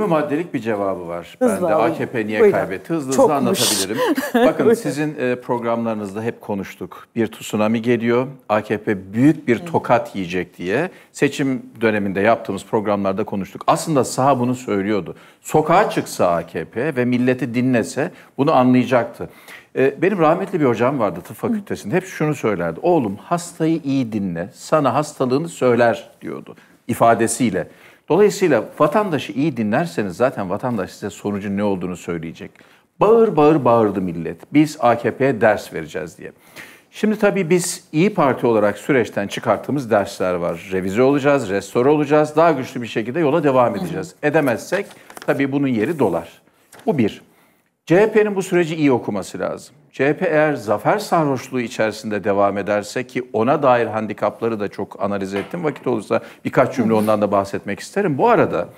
Değil mi? Maddelik bir cevabı var. Hızlı ben de alayım. AKP niye Buyurun. kaybetti? Hızlı Çokmuş. hızlı anlatabilirim. Bakın sizin e, programlarınızda hep konuştuk. Bir tsunami geliyor. AKP büyük bir tokat yiyecek diye seçim döneminde yaptığımız programlarda konuştuk. Aslında saha bunu söylüyordu. Sokağa çıksa AKP ve milleti dinlese bunu anlayacaktı. E, benim rahmetli bir hocam vardı tıp fakültesinde. Hep şunu söylerdi. Oğlum hastayı iyi dinle. Sana hastalığını söyler diyordu ifadesiyle. Dolayısıyla vatandaşı iyi dinlerseniz zaten vatandaş size sonucun ne olduğunu söyleyecek. Bağır bağır bağırdı millet. Biz AKP'ye ders vereceğiz diye. Şimdi tabii biz İyi Parti olarak süreçten çıkarttığımız dersler var. Revize olacağız, restore olacağız, daha güçlü bir şekilde yola devam edeceğiz. Edemezsek tabii bunun yeri dolar. Bu bir. CHP'nin bu süreci iyi okuması lazım. CHP eğer zafer sarhoşluğu içerisinde devam ederse ki ona dair handikapları da çok analiz ettim. Vakit olursa birkaç cümle ondan da bahsetmek isterim. Bu arada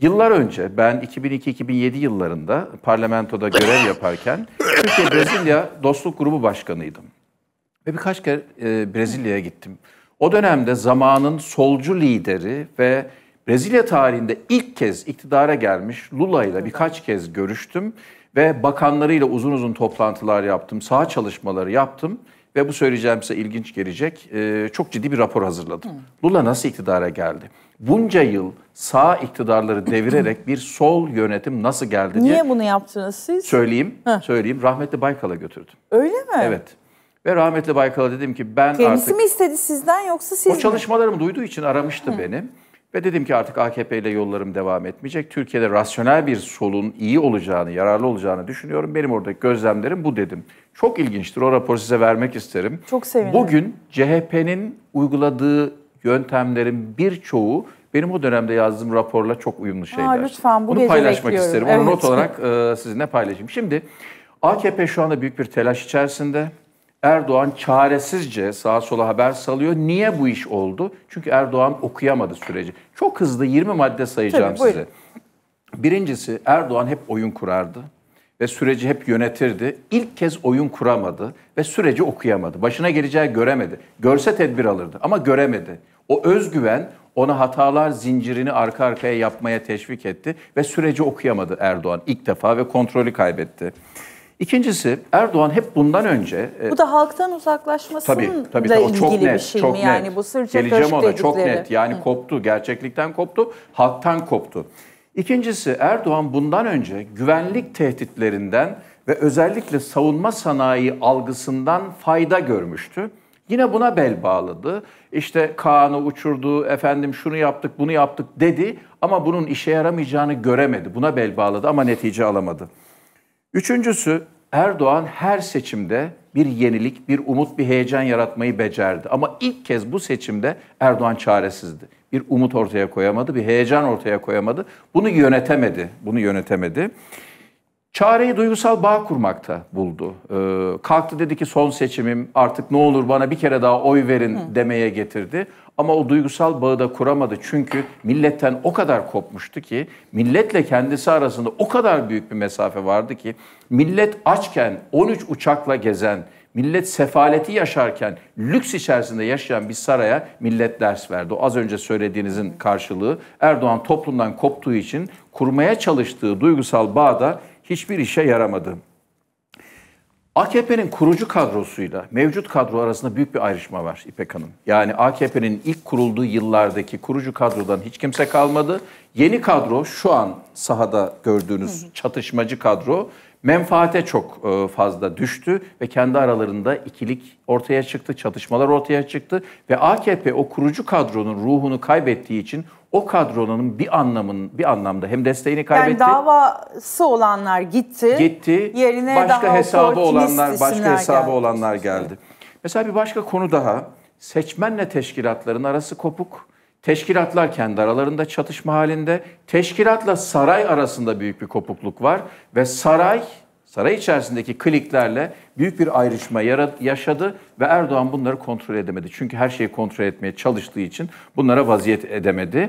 yıllar önce ben 2002-2007 yıllarında parlamentoda görev yaparken Türkiye-Brezilya Dostluk Grubu Başkanıydım. Ve birkaç kere e, Brezilya'ya gittim. O dönemde zamanın solcu lideri ve Brezilya tarihinde ilk kez iktidara gelmiş Lula ile birkaç kez görüştüm ve bakanlarıyla uzun uzun toplantılar yaptım, saha çalışmaları yaptım ve bu söyleyeceğim size ilginç gelecek. E, çok ciddi bir rapor hazırladım. Hmm. Lula nasıl iktidara geldi? Bunca yıl sağ iktidarları devirerek bir sol yönetim nasıl geldi diye Niye bunu yaptınız siz? Söyleyeyim. Söyleyeyim. Rahmetli Baykal'a götürdüm. Öyle mi? Evet. Ve rahmetli Baykal'a dedim ki ben Kendisi artık... Kendisi mi istedi sizden yoksa siz O çalışmalarımı duyduğu için aramıştı Hı. beni. Ve dedim ki artık AKP ile yollarım devam etmeyecek. Türkiye'de rasyonel bir solun iyi olacağını, yararlı olacağını düşünüyorum. Benim oradaki gözlemlerim bu dedim. Çok ilginçtir. O raporu size vermek isterim. Çok sevinirim. Bugün CHP'nin uyguladığı yöntemlerin birçoğu benim o dönemde yazdığım raporla çok uyumlu şeyler. Aa, lütfen bu Bunu paylaşmak bekliyorum. isterim. Evet. Onu not olarak e, sizinle paylaşayım. Şimdi AKP şu anda büyük bir telaş içerisinde. Erdoğan çaresizce sağa sola haber salıyor. Niye bu iş oldu? Çünkü Erdoğan okuyamadı süreci. Çok hızlı 20 madde sayacağım Tabii, size. Birincisi Erdoğan hep oyun kurardı ve süreci hep yönetirdi. İlk kez oyun kuramadı ve süreci okuyamadı. Başına geleceği göremedi. Görse tedbir alırdı ama göremedi. O özgüven ona hatalar zincirini arka arkaya yapmaya teşvik etti ve süreci okuyamadı Erdoğan ilk defa ve kontrolü kaybetti. İkincisi Erdoğan hep bundan önce... E, bu da halktan uzaklaşmasıyla tabii, ilgili şey çok net, bir şey çok mi? Net. Yani bu sırça Geleceğim ona dedikleri. çok net. Yani Hı. koptu, gerçeklikten koptu, halktan koptu. İkincisi Erdoğan bundan önce güvenlik tehditlerinden ve özellikle savunma sanayi algısından fayda görmüştü. Yine buna bel bağladı. İşte Kaan'ı uçurdu, efendim şunu yaptık, bunu yaptık dedi ama bunun işe yaramayacağını göremedi. Buna bel bağladı ama netice alamadı. Üçüncüsü Erdoğan her seçimde bir yenilik, bir umut, bir heyecan yaratmayı becerdi. Ama ilk kez bu seçimde Erdoğan çaresizdi. Bir umut ortaya koyamadı, bir heyecan ortaya koyamadı. Bunu yönetemedi. Bunu yönetemedi. Çareyi duygusal bağ kurmakta buldu. Ee, kalktı dedi ki son seçimim artık ne olur bana bir kere daha oy verin Hı. demeye getirdi. Ama o duygusal bağı da kuramadı çünkü milletten o kadar kopmuştu ki milletle kendisi arasında o kadar büyük bir mesafe vardı ki millet açken 13 uçakla gezen, millet sefaleti yaşarken lüks içerisinde yaşayan bir saraya millet ders verdi. O az önce söylediğinizin karşılığı Erdoğan toplumdan koptuğu için kurmaya çalıştığı duygusal bağda hiçbir işe yaramadı. AKP'nin kurucu kadrosuyla mevcut kadro arasında büyük bir ayrışma var İpek Hanım. Yani AKP'nin ilk kurulduğu yıllardaki kurucu kadrodan hiç kimse kalmadı. Yeni kadro şu an sahada gördüğünüz çatışmacı kadro menfaate çok e, fazla düştü ve kendi aralarında ikilik ortaya çıktı, çatışmalar ortaya çıktı ve AKP o kurucu kadronun ruhunu kaybettiği için o kadronun bir anlamın bir anlamda hem desteğini kaybetti. Yani davası olanlar gitti. Gitti. Yerine başka daha hesabı olanlar, başka hesabı geldi. olanlar geldi. Mesela bir başka konu daha. Seçmenle teşkilatların arası kopuk. Teşkilatlar kendi aralarında çatışma halinde. Teşkilatla saray arasında büyük bir kopukluk var ve saray saray içerisindeki kliklerle büyük bir ayrışma yaşadı ve Erdoğan bunları kontrol edemedi. Çünkü her şeyi kontrol etmeye çalıştığı için bunlara vaziyet edemedi.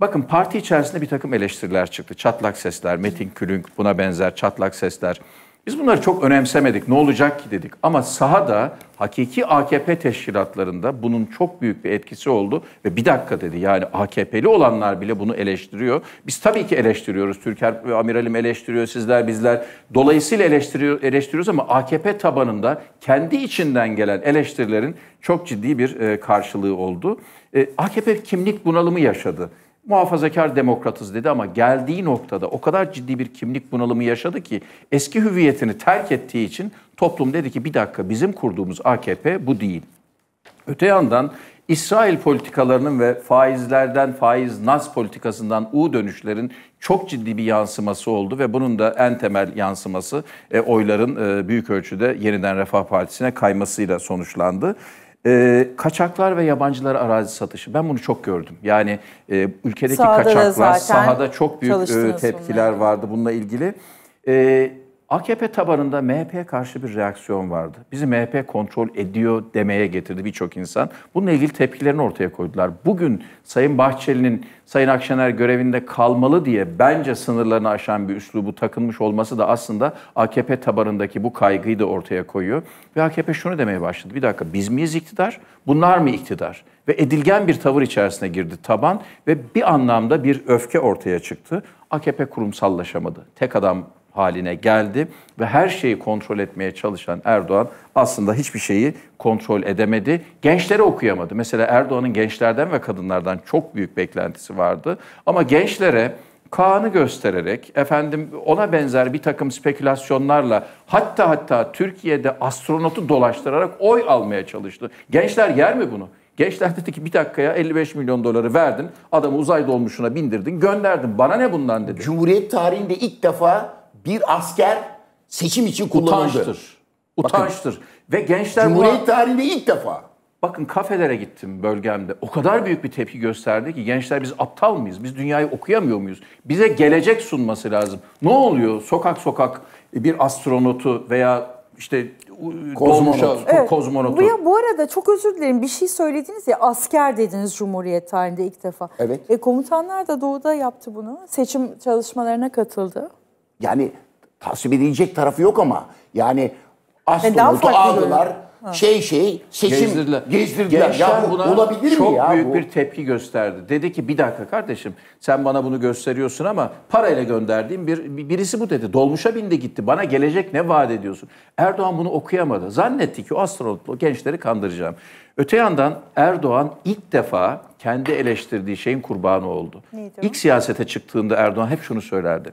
Bakın parti içerisinde bir takım eleştiriler çıktı. Çatlak sesler, Metin Külünk buna benzer çatlak sesler biz bunları çok önemsemedik. Ne olacak ki dedik. Ama sahada hakiki AKP teşkilatlarında bunun çok büyük bir etkisi oldu. Ve bir dakika dedi yani AKP'li olanlar bile bunu eleştiriyor. Biz tabii ki eleştiriyoruz. Türker ve Amiralim eleştiriyor, sizler bizler. Dolayısıyla eleştiriyor, eleştiriyoruz ama AKP tabanında kendi içinden gelen eleştirilerin çok ciddi bir e, karşılığı oldu. E, AKP kimlik bunalımı yaşadı muhafazakar demokratız dedi ama geldiği noktada o kadar ciddi bir kimlik bunalımı yaşadı ki eski hüviyetini terk ettiği için toplum dedi ki bir dakika bizim kurduğumuz AKP bu değil. Öte yandan İsrail politikalarının ve faizlerden faiz nas politikasından U dönüşlerin çok ciddi bir yansıması oldu ve bunun da en temel yansıması e, oyların e, büyük ölçüde yeniden Refah Partisi'ne kaymasıyla sonuçlandı e, kaçaklar ve yabancılara arazi satışı. Ben bunu çok gördüm. Yani e, ülkedeki sahada kaçaklar, sahada çok büyük e, tepkiler bunları. vardı bununla ilgili. E, AKP tabanında MHP'ye karşı bir reaksiyon vardı. Bizi MHP kontrol ediyor demeye getirdi birçok insan. Bununla ilgili tepkilerini ortaya koydular. Bugün Sayın Bahçeli'nin Sayın Akşener görevinde kalmalı diye bence sınırlarını aşan bir üslubu takılmış olması da aslında AKP tabanındaki bu kaygıyı da ortaya koyuyor. Ve AKP şunu demeye başladı. Bir dakika biz miyiz iktidar? Bunlar mı iktidar? Ve edilgen bir tavır içerisine girdi taban ve bir anlamda bir öfke ortaya çıktı. AKP kurumsallaşamadı. Tek adam haline geldi ve her şeyi kontrol etmeye çalışan Erdoğan aslında hiçbir şeyi kontrol edemedi. Gençlere okuyamadı. Mesela Erdoğan'ın gençlerden ve kadınlardan çok büyük beklentisi vardı ama gençlere Kaan'ı göstererek efendim ona benzer bir takım spekülasyonlarla hatta hatta Türkiye'de astronotu dolaştırarak oy almaya çalıştı. Gençler yer mi bunu? Gençler dedi ki bir dakikaya 55 milyon doları verdin, adamı uzay dolmuşuna bindirdin, gönderdin. Bana ne bundan dedi. Cumhuriyet tarihinde ilk defa bir asker seçim için kullanıldı. Utançtır. Utançtır. Bakın, Ve gençler... Cumhuriyet bu... tarihinde ilk defa. Bakın kafelere gittim bölgemde. O kadar büyük bir tepki gösterdi ki gençler biz aptal mıyız? Biz dünyayı okuyamıyor muyuz? Bize gelecek sunması lazım. Ne oluyor? Sokak sokak bir astronotu veya işte kozmonot. Dolmuşa, evet. kozmonotu. Bu, bu arada çok özür dilerim bir şey söylediniz ya asker dediniz Cumhuriyet tarihinde ilk defa. Evet. E, komutanlar da doğuda yaptı bunu. Seçim çalışmalarına katıldı yani tasvip edilecek tarafı yok ama yani e, astronotu aldılar. Şey şey seçim gezdirdiler. gezdirdiler. Gençler ya bu, buna olabilir çok mi ya büyük bu? bir tepki gösterdi. Dedi ki bir dakika kardeşim sen bana bunu gösteriyorsun ama parayla gönderdiğim bir birisi bu dedi. Dolmuşa bindi gitti. Bana gelecek ne vaat ediyorsun? Erdoğan bunu okuyamadı. Zannetti ki o astronotlu gençleri kandıracağım. Öte yandan Erdoğan ilk defa kendi eleştirdiği şeyin kurbanı oldu. Neydi İlk siyasete çıktığında Erdoğan hep şunu söylerdi.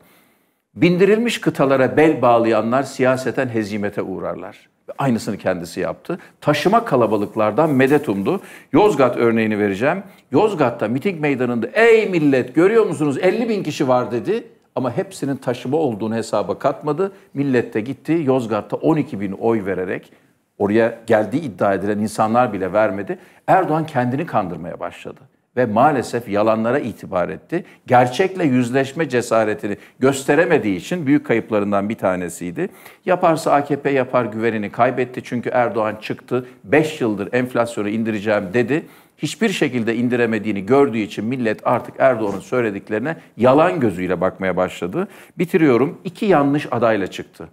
Bindirilmiş kıtalara bel bağlayanlar siyaseten hezimete uğrarlar. Aynısını kendisi yaptı. Taşıma kalabalıklardan medet umdu. Yozgat örneğini vereceğim. Yozgat'ta miting meydanında ey millet görüyor musunuz 50 bin kişi var dedi. Ama hepsinin taşıma olduğunu hesaba katmadı. Millet de gitti Yozgat'ta 12 bin oy vererek oraya geldiği iddia edilen insanlar bile vermedi. Erdoğan kendini kandırmaya başladı ve maalesef yalanlara itibar etti. Gerçekle yüzleşme cesaretini gösteremediği için büyük kayıplarından bir tanesiydi. Yaparsa AKP yapar güvenini kaybetti çünkü Erdoğan çıktı. 5 yıldır enflasyonu indireceğim dedi. Hiçbir şekilde indiremediğini gördüğü için millet artık Erdoğan'ın söylediklerine yalan gözüyle bakmaya başladı. Bitiriyorum. İki yanlış adayla çıktı.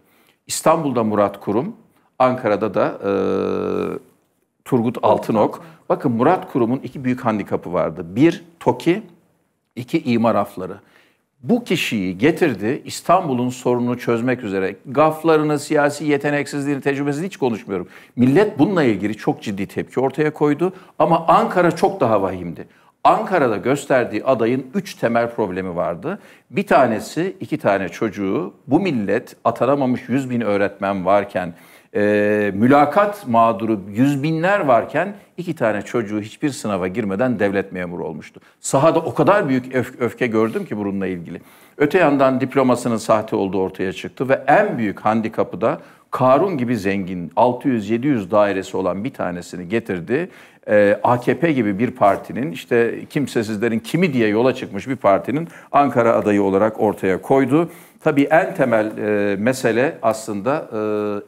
İstanbul'da Murat Kurum, Ankara'da da e, Turgut Altınok. Bakın Murat Kurum'un iki büyük handikapı vardı. Bir TOKİ, iki imar afları. Bu kişiyi getirdi İstanbul'un sorununu çözmek üzere. Gaflarını, siyasi yeteneksizliğini, tecrübesini hiç konuşmuyorum. Millet bununla ilgili çok ciddi tepki ortaya koydu ama Ankara çok daha vahimdi. Ankara'da gösterdiği adayın üç temel problemi vardı. Bir tanesi iki tane çocuğu bu millet atanamamış yüz bin öğretmen varken e, mülakat mağduru yüz binler varken iki tane çocuğu hiçbir sınava girmeden devlet memuru olmuştu. Sahada o kadar büyük öf- öfke gördüm ki bununla ilgili. Öte yandan diplomasının sahte olduğu ortaya çıktı ve en büyük handikapı da Karun gibi zengin 600-700 dairesi olan bir tanesini getirdi. Ee, AKP gibi bir partinin işte kimsesizlerin kimi diye yola çıkmış bir partinin Ankara adayı olarak ortaya koydu. Tabii en temel e, mesele aslında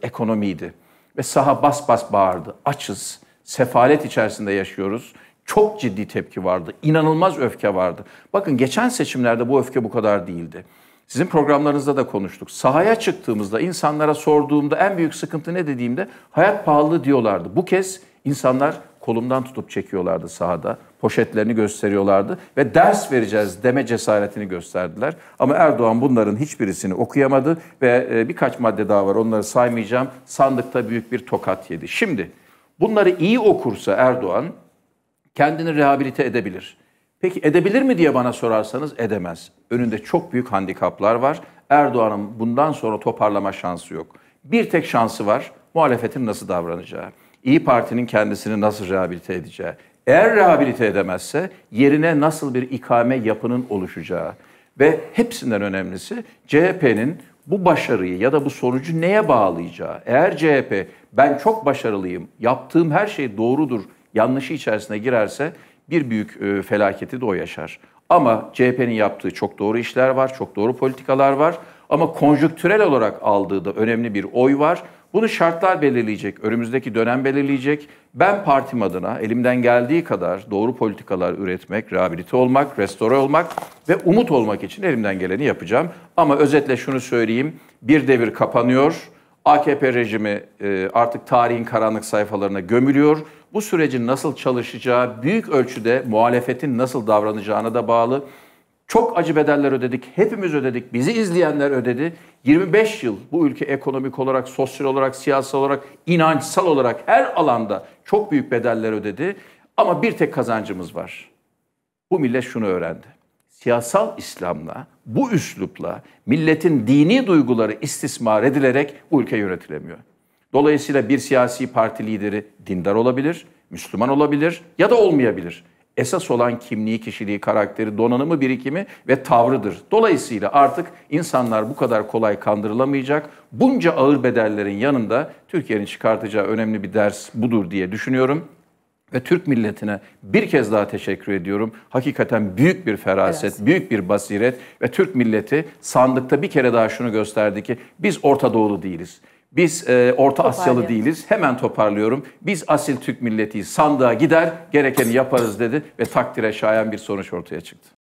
e, ekonomiydi. Ve saha bas bas bağırdı. Açız, sefalet içerisinde yaşıyoruz çok ciddi tepki vardı. İnanılmaz öfke vardı. Bakın geçen seçimlerde bu öfke bu kadar değildi. Sizin programlarınızda da konuştuk. Sahaya çıktığımızda insanlara sorduğumda en büyük sıkıntı ne dediğimde hayat pahalı diyorlardı. Bu kez insanlar kolumdan tutup çekiyorlardı sahada. Poşetlerini gösteriyorlardı ve ders vereceğiz deme cesaretini gösterdiler. Ama Erdoğan bunların hiçbirisini okuyamadı ve e, birkaç madde daha var onları saymayacağım. Sandıkta büyük bir tokat yedi. Şimdi bunları iyi okursa Erdoğan kendini rehabilite edebilir. Peki edebilir mi diye bana sorarsanız edemez. Önünde çok büyük handikaplar var. Erdoğan'ın bundan sonra toparlama şansı yok. Bir tek şansı var. Muhalefetin nasıl davranacağı. İyi Parti'nin kendisini nasıl rehabilite edeceği. Eğer rehabilite edemezse yerine nasıl bir ikame yapının oluşacağı ve hepsinden önemlisi CHP'nin bu başarıyı ya da bu sonucu neye bağlayacağı. Eğer CHP ben çok başarılıyım, yaptığım her şey doğrudur yanlışı içerisine girerse bir büyük e, felaketi de o yaşar. Ama CHP'nin yaptığı çok doğru işler var, çok doğru politikalar var. Ama konjüktürel olarak aldığı da önemli bir oy var. Bunu şartlar belirleyecek, önümüzdeki dönem belirleyecek. Ben partim adına elimden geldiği kadar doğru politikalar üretmek, rehabilite olmak, restore olmak ve umut olmak için elimden geleni yapacağım. Ama özetle şunu söyleyeyim, bir devir kapanıyor AKP rejimi e, artık tarihin karanlık sayfalarına gömülüyor. Bu sürecin nasıl çalışacağı, büyük ölçüde muhalefetin nasıl davranacağına da bağlı. Çok acı bedeller ödedik, hepimiz ödedik, bizi izleyenler ödedi. 25 yıl bu ülke ekonomik olarak, sosyal olarak, siyasal olarak, inançsal olarak her alanda çok büyük bedeller ödedi. Ama bir tek kazancımız var. Bu millet şunu öğrendi siyasal İslam'la, bu üslupla milletin dini duyguları istismar edilerek bu ülke yönetilemiyor. Dolayısıyla bir siyasi parti lideri dindar olabilir, Müslüman olabilir ya da olmayabilir. Esas olan kimliği, kişiliği, karakteri, donanımı, birikimi ve tavrıdır. Dolayısıyla artık insanlar bu kadar kolay kandırılamayacak. Bunca ağır bedellerin yanında Türkiye'nin çıkartacağı önemli bir ders budur diye düşünüyorum ve Türk milletine bir kez daha teşekkür ediyorum. Hakikaten büyük bir feraset, evet. büyük bir basiret ve Türk milleti sandıkta bir kere daha şunu gösterdi ki biz Orta Doğulu değiliz. Biz e, Orta Asyalı değiliz. Hemen toparlıyorum. Biz asil Türk milletiyiz. Sandığa gider, gerekeni yaparız dedi ve takdire şayan bir sonuç ortaya çıktı.